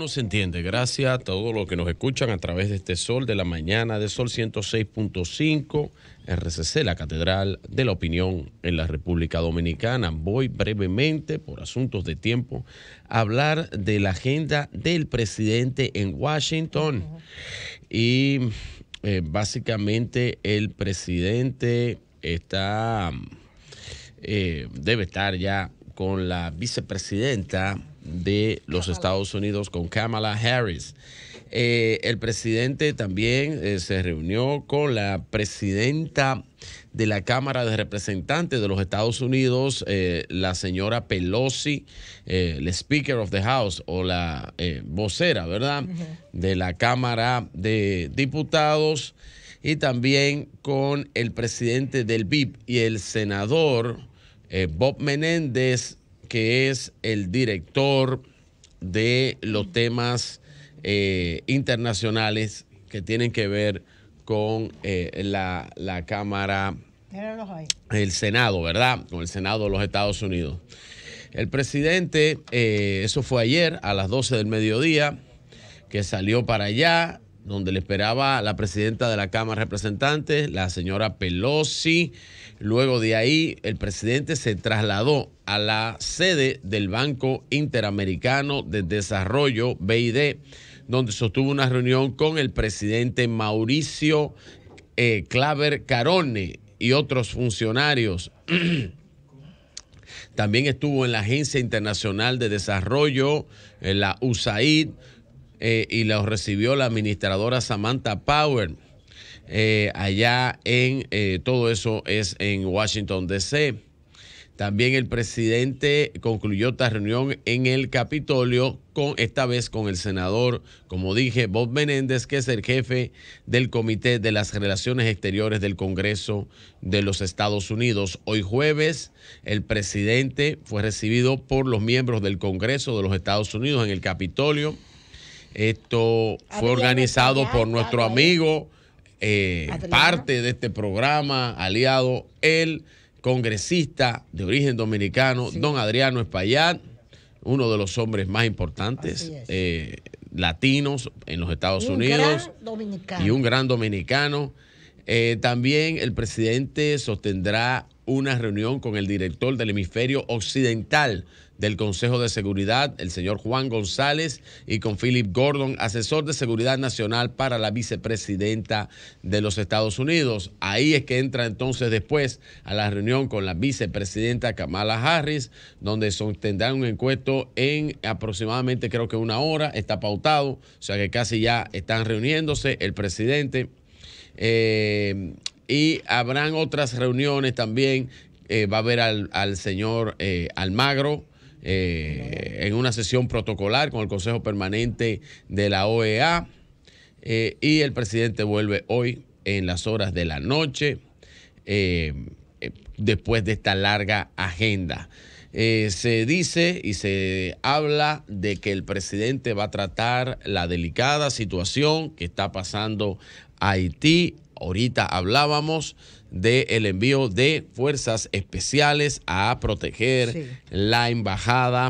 uno se entiende. Gracias a todos los que nos escuchan a través de este Sol de la Mañana, de Sol 106.5, RCC, la Catedral de la Opinión en la República Dominicana. Voy brevemente, por asuntos de tiempo, a hablar de la agenda del presidente en Washington. Y eh, básicamente el presidente está, eh, debe estar ya con la vicepresidenta de los Estados Unidos con Kamala Harris. Eh, el presidente también eh, se reunió con la presidenta de la Cámara de Representantes de los Estados Unidos, eh, la señora Pelosi, el Speaker of the House o la vocera, ¿verdad? De la Cámara de Diputados y también con el presidente del BIP y el senador Bob Menéndez que es el director de los temas eh, internacionales que tienen que ver con eh, la, Cámara, el Senado, ¿verdad? Con el Senado de los Estados Unidos. El presidente, eh, eso fue ayer a las 12 del mediodía, que salió para allá, donde le esperaba la presidenta de la Cámara de Representantes, la señora Pelosi. Luego de ahí, el presidente se trasladó a la sede del Banco Interamericano de Desarrollo, BID, donde sostuvo una reunión con el presidente Mauricio eh, Claver Carone y otros funcionarios. También estuvo en la Agencia Internacional de Desarrollo, la USAID, eh, y los recibió la administradora Samantha Power. Eh, allá en eh, todo eso es en Washington, D.C. También el presidente concluyó esta reunión en el Capitolio, con, esta vez con el senador, como dije, Bob Menéndez, que es el jefe del Comité de las Relaciones Exteriores del Congreso de los Estados Unidos. Hoy jueves, el presidente fue recibido por los miembros del Congreso de los Estados Unidos en el Capitolio esto fue organizado por nuestro amigo, eh, parte de este programa, aliado, el congresista de origen dominicano, don Adriano Espaillat, uno de los hombres más importantes eh, latinos en los Estados Unidos y un gran dominicano. Eh, también el presidente sostendrá una reunión con el director del hemisferio occidental del Consejo de Seguridad, el señor Juan González, y con Philip Gordon, asesor de seguridad nacional para la vicepresidenta de los Estados Unidos. Ahí es que entra entonces después a la reunión con la vicepresidenta Kamala Harris, donde tendrán un encuentro en aproximadamente creo que una hora, está pautado, o sea que casi ya están reuniéndose el presidente, eh, y habrán otras reuniones también. Eh, va a haber al, señor eh, Almagro. Eh, en una sesión protocolar con el Consejo Permanente de la OEA y el presidente vuelve hoy en las horas de la noche después de esta larga agenda. se dice y se habla de que el presidente va a tratar la delicada situación que está pasando Haití Ahorita hablábamos del envío de fuerzas especiales a proteger la embajada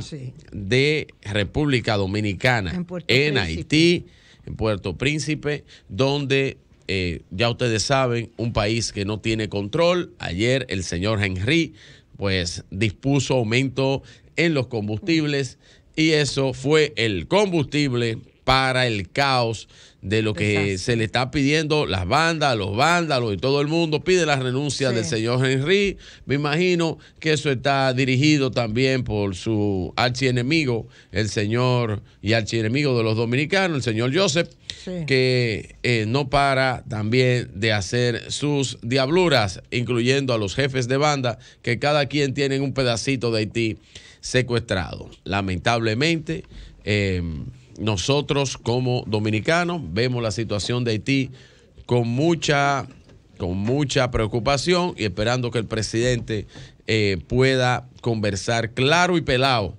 de República Dominicana en, Haití, en Puerto Príncipe, donde eh, ya ustedes saben, un país que no tiene control. Ayer el señor Henry pues dispuso aumento en los combustibles y eso fue el combustible para el caos de lo que se le está pidiendo las bandas, los vándalos y todo el mundo. Pide la renuncia del señor Henry. Me imagino que eso está dirigido también por su archienemigo, el señor y archienemigo de los dominicanos, el señor Joseph, que eh, no para también de hacer sus diabluras, incluyendo a los jefes de banda, que cada quien tiene un pedacito de Haití secuestrado. Lamentablemente. Em, nosotros como dominicanos vemos la situación de Haití con mucha, con mucha preocupación y esperando que el presidente eh, pueda conversar claro y pelado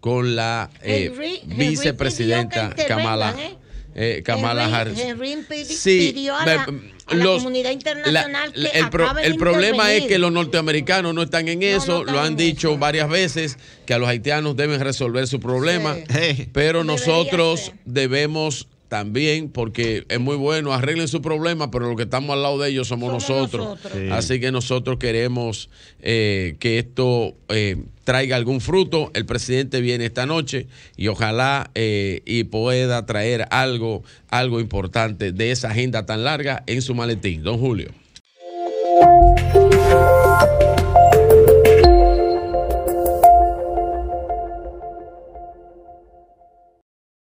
con la eh, vicepresidenta Kamala eh, Kamala Harris. sí, la, comunidad internacional el, el problema es que los norteamericanos no están en eso, lo han dicho varias veces que a los haitianos deben resolver su problema, pero nosotros debemos también, porque es muy bueno, arreglen su problema, pero los que estamos al lado de ellos somos, nosotros. Así que nosotros queremos eh, que esto eh, traiga algún fruto. El presidente viene esta noche y ojalá eh, y pueda traer algo, algo importante de esa agenda tan larga en su maletín. Don Julio.